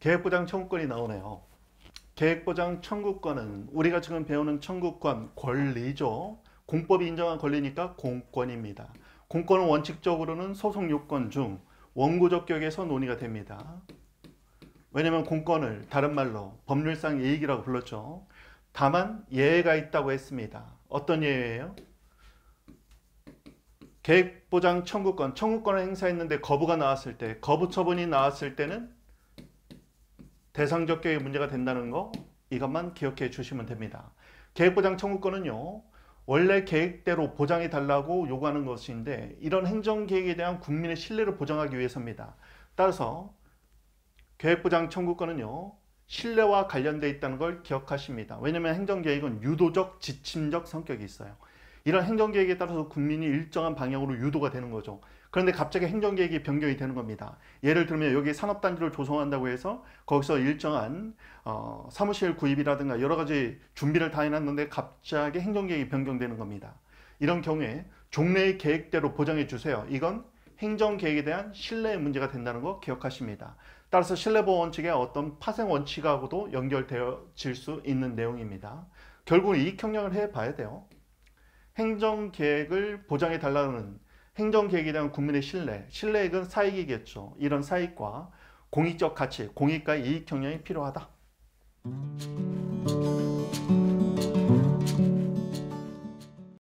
계획보장 청구권이 나오네요. 계획보장 청구권은 우리가 지금 배우는 청구권 권리죠. 공법이 인정한 권리니까 공권입니다. 공권은 원칙적으로는 소송 요건 중 원고적 격에서 논의가 됩니다. 왜냐하면 공권을 다른 말로 법률상 예익이라고 불렀죠. 다만 예외가 있다고 했습니다. 어떤 예외예요? 계획보장 청구권, 청구권을 행사했는데 거부가 나왔을 때, 거부 처분이 나왔을 때는 대상적 계획 문제가 된다는 거 이것만 기억해 주시면 됩니다. 계획보장 청구권은요. 원래 계획대로 보장해 달라고 요구하는 것인데 이런 행정계획에 대한 국민의 신뢰를 보장하기 위해서입니다. 따라서 계획보장 청구권은요. 신뢰와 관련되어 있다는 걸 기억하십니다. 왜냐하면 행정계획은 유도적, 지침적 성격이 있어요. 이런 행정계획에 따라서 국민이 일정한 방향으로 유도가 되는 거죠. 그런데 갑자기 행정계획이 변경이 되는 겁니다. 예를 들면 여기 산업단지를 조성한다고 해서 거기서 일정한 어, 사무실 구입이라든가 여러 가지 준비를 다 해놨는데 갑자기 행정계획이 변경되는 겁니다. 이런 경우에 종래의 계획대로 보장해 주세요. 이건 행정계획에 대한 신뢰의 문제가 된다는 거 기억하십니다. 따라서 신뢰보호 원칙의 어떤 파생 원칙하고도 연결되어질 수 있는 내용입니다. 결국은 이익 경영을 해봐야 돼요. 행정계획을 보장해 달라는 행정계획에 대한 국민의 신뢰, 신뢰액은 사익이겠죠. 이런 사익과 공익적 가치, 공익과 이익 경영이 필요하다.